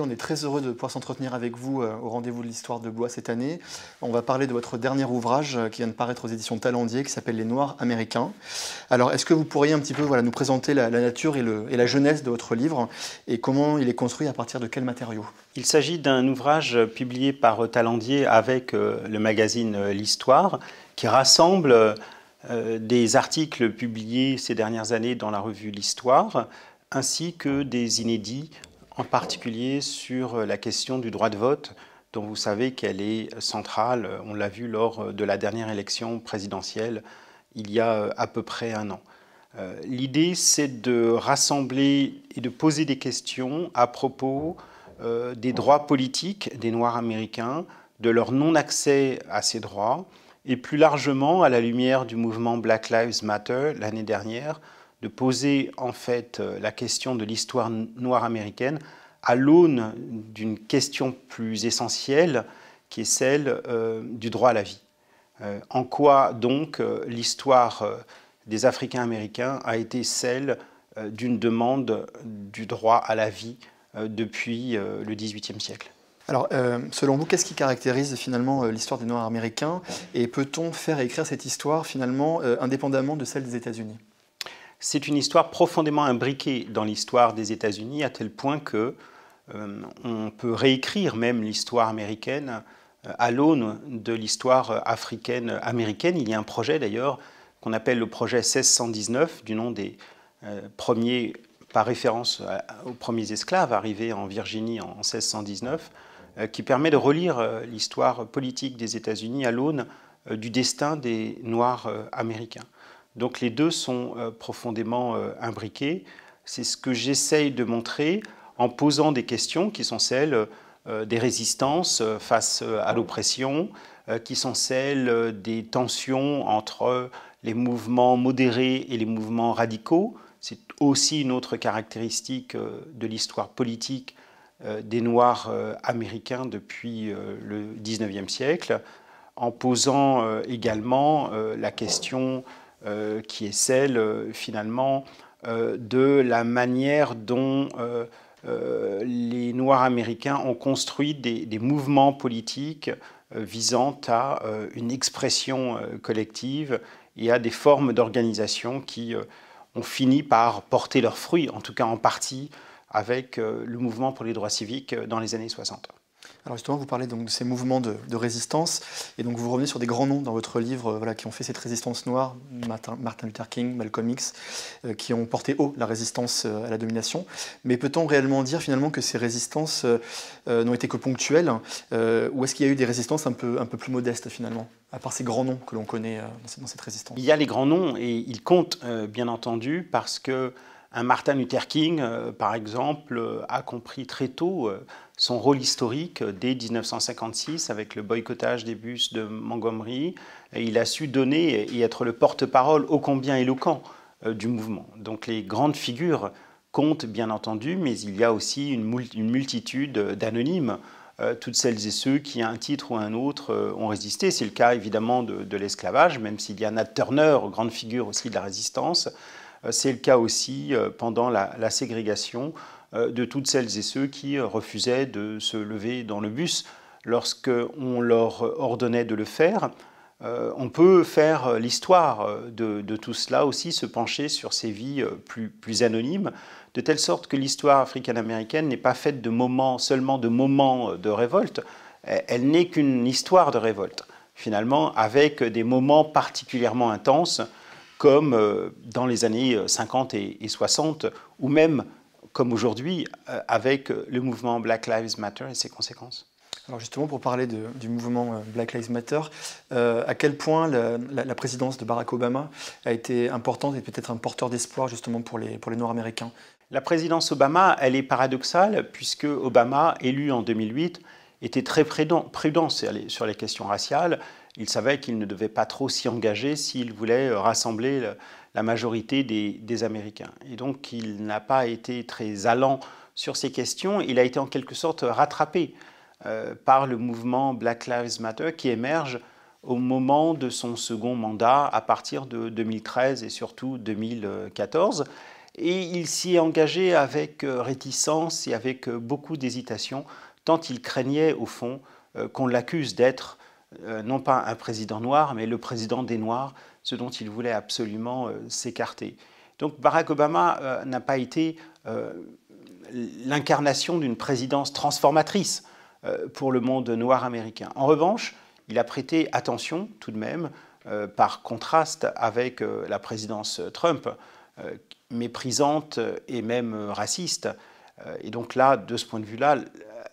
on est très heureux de pouvoir s'entretenir avec vous euh, au rendez-vous de l'histoire de Bois cette année. On va parler de votre dernier ouvrage euh, qui vient de paraître aux éditions Talendier, qui s'appelle Les Noirs américains. Alors, est-ce que vous pourriez un petit peu voilà, nous présenter la, nature et, la jeunesse de votre livre et comment il est construit à partir de quels matériaux Il s'agit d'un ouvrage euh, publié par Talendier avec le magazine L'Histoire, qui rassemble des articles publiés ces dernières années dans la revue L'Histoire ainsi que des inédits en particulier sur euh, la question du droit de vote, dont vous savez qu'elle est centrale. Euh, on l'a vu lors euh, de la dernière élection présidentielle, il y a à peu près un an. L'idée, c'est de rassembler et de poser des questions à propos des droits politiques des Noirs américains, de leur non-accès à ces droits, et plus largement, à la lumière du mouvement Black Lives Matter l'année dernière, de poser en fait euh, la question de l'histoire noire américaine à l'aune d'une question plus essentielle qui est celle euh, du droit à la vie. Euh, en quoi donc l'histoire des Africains américains a été celle d'une demande du droit à la vie depuis le XVIIIe siècle alors, selon vous, qu'est-ce qui caractérise finalement l'histoire des Noirs américains Et peut-on faire écrire cette histoire finalement indépendamment de celle des États-Unis c'est une histoire profondément imbriquée dans l'histoire des États-Unis à tel point que euh, on peut réécrire même l'histoire américaine euh, à l'aune de l'histoire africaine américaine. Il y a un projet d'ailleurs qu'on appelle le projet 1619 du nom des euh, premiers par référence aux premiers esclaves arrivés en Virginie en 1619 qui permet de relire l'histoire politique des États-Unis à l'aune du destin des Noirs américains. Donc les deux sont euh, profondément euh, imbriqués. C'est ce que j'essaye de montrer en posant des questions qui sont celles euh, des résistances face à l'oppression, qui sont celles des tensions entre les mouvements modérés et les mouvements radicaux. C'est aussi une autre caractéristique de l'histoire politique des Noirs américains depuis le 19e siècle, en posant également la question euh, qui est celle euh, finalement euh, de la manière dont les Noirs américains ont construit des, des mouvements politiques visant à une expression collective et à des formes d'organisation qui ont fini par porter leurs fruits, en tout cas en partie, avec le mouvement pour les droits civiques dans les années 60. Alors justement, vous parlez donc de ces mouvements de, résistance, et donc vous revenez sur des grands noms dans votre livre euh, voilà, qui ont fait cette résistance noire, Martin, Luther King, Malcolm X, euh, qui ont porté haut la résistance euh, à la domination. Mais peut-on réellement dire finalement que ces résistances n'ont été que ponctuelles, ou est-ce qu'il y a eu des résistances un peu, un peu plus modestes finalement, à part ces grands noms que l'on connaît dans cette, résistance Il y a les grands noms, et ils comptent bien entendu, parce que Martin Luther King, euh, par exemple, euh, a compris très tôt euh, son rôle historique dès 1956 avec le boycottage des bus de Montgomery. il a su donner et être le porte-parole ô combien éloquent du mouvement. Donc les grandes figures comptent bien entendu, mais il y a aussi une multitude d'anonymes toutes celles et ceux qui, à un titre ou à un autre, ont résisté. C'est le cas évidemment de, de l'esclavage, même s'il y a Nat Turner, grande figure aussi de la résistance. Euh, c'est le cas aussi euh, pendant la, ségrégation euh, de toutes celles et ceux qui refusaient de se lever dans le bus lorsqu'on leur ordonnait de le faire. on peut faire l'histoire de, tout cela aussi, se pencher sur ces vies plus, anonymes, de telle sorte que l'histoire africaine-américaine n'est pas faite de moments, seulement de moments de révolte, elle n'est qu'une histoire de révolte, finalement, avec des moments particulièrement intenses comme euh, dans les années 50 euh, et 60, ou même comme aujourd'hui euh, avec le mouvement Black Lives Matter et ses conséquences alors justement, pour parler du mouvement Black Lives Matter, à quel point la, présidence de Barack Obama a été importante et peut-être un porteur d'espoir justement pour les, pour les Noirs américains La présidence Obama, elle est paradoxale puisque Obama, élu en 2008, était très prudent, prudent sur les questions raciales il savait qu'il ne devait pas trop s'y engager s'il voulait euh, rassembler la majorité des, Américains. Et donc il n'a pas été très allant sur ces questions, il a été en quelque sorte rattrapé euh, par le mouvement Black Lives Matter qui émerge au moment de son second mandat à partir de 2013 et surtout 2014. Et il s'y est engagé avec euh, réticence et avec beaucoup d'hésitation, tant il craignait au fond qu'on l'accuse d'être euh, non pas un président noir, mais le président des Noirs, ce dont il voulait absolument euh, s'écarter. Donc Barack Obama euh, n'a pas été l'incarnation d'une présidence transformatrice pour le monde noir américain. En revanche, il a prêté attention tout de même, par contraste avec la présidence Trump, méprisante et même raciste. et donc là, de ce point de vue-là,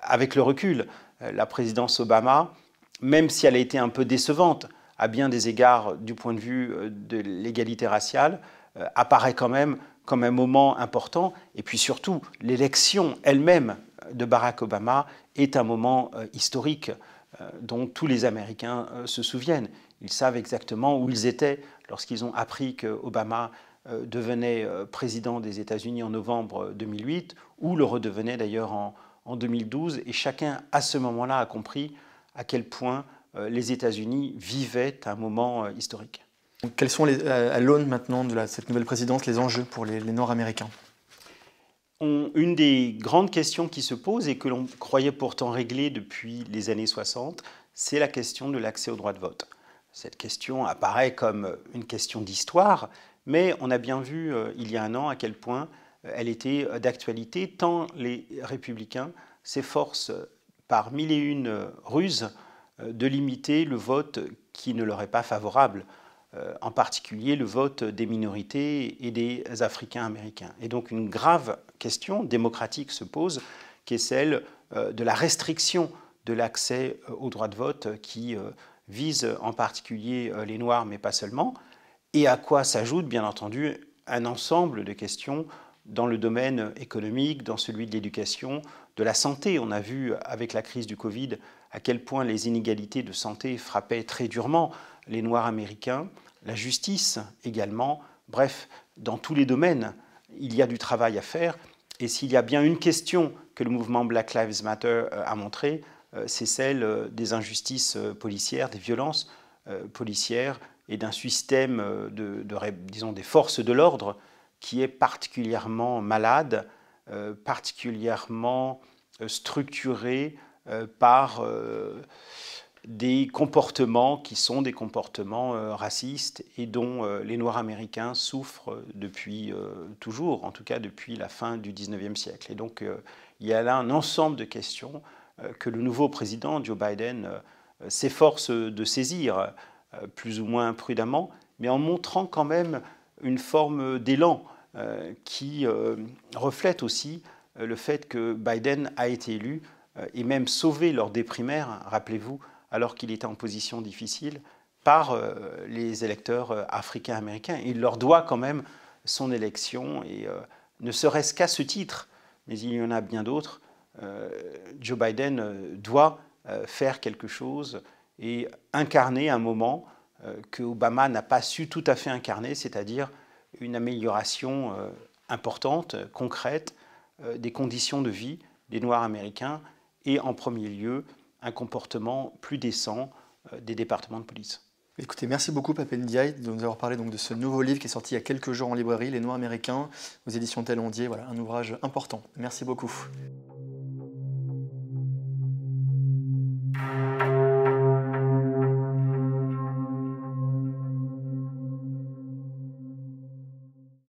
avec le recul, la présidence Obama même si elle a été un peu décevante à bien des égards du point de vue euh, de l'égalité raciale, euh, apparaît quand même comme un moment important. Et puis surtout, l'élection elle-même de Barack Obama est un moment euh, historique dont tous les Américains se souviennent. Ils savent exactement où ils étaient lorsqu'ils ont appris que Obama devenait président des États-Unis en novembre 2008, ou le redevenait d'ailleurs en, 2012. Et chacun, à ce moment-là, a compris à quel point euh, les États-Unis vivaient un moment euh, historique. Quels sont, les, euh, à l'aune maintenant de cette nouvelle présidence, les enjeux pour les, Nord-Américains Une des grandes questions qui se posent et que l'on croyait pourtant réglée depuis les années 60, c'est la question de l'accès au droit de vote. Cette question apparaît comme une question d'histoire, mais on a bien vu il y a un an à quel point elle était d'actualité, tant les républicains s'efforcent par mille et une euh, ruses euh, de limiter le vote qui ne leur est pas favorable, euh, en particulier le vote des minorités et des Africains américains. Et donc une grave question démocratique se pose, qui est celle de la restriction de l'accès au droit de vote qui vise en particulier les Noirs, mais pas seulement, et à quoi s'ajoute bien entendu un ensemble de questions dans le domaine économique, dans celui de l'éducation, de la santé. On a vu avec la crise du Covid à quel point les inégalités de santé frappaient très durement les Noirs américains, la justice également. Bref, dans tous les domaines, il y a du travail à faire. Et s'il y a bien une question que le mouvement Black Lives Matter euh, a montrée, euh, c'est celle euh, des injustices policières, des violences policières et d'un système de, disons, des forces de l'ordre qui est particulièrement malade, euh, particulièrement euh, structuré euh, par des comportements qui sont des comportements racistes et dont les Noirs américains souffrent depuis toujours, en tout cas depuis la fin du 19e siècle. Et donc il y a là un ensemble de questions que le nouveau président Joe Biden s'efforce de saisir, plus ou moins prudemment, mais en montrant quand même une forme d'élan euh, qui euh, reflète aussi euh, le fait que Biden a été élu et même sauvé lors des primaires, rappelez-vous, alors qu'il était en position difficile, par les électeurs africains-américains. Il leur doit quand même son élection, et ne serait-ce qu'à ce titre, mais il y en a bien d'autres, Joe Biden doit faire quelque chose et incarner un moment euh, que Obama n'a pas su tout à fait incarner, c'est-à-dire une amélioration euh, importante, concrète, euh, des conditions de vie des Noirs américains et en premier lieu un comportement plus décent des départements de police. Écoutez, merci beaucoup Papen Ndiaye de nous avoir parlé de ce nouveau livre qui est sorti il y a quelques jours en librairie, Les Noirs américains, aux éditions Telondier, Voilà, un ouvrage important. Merci beaucoup.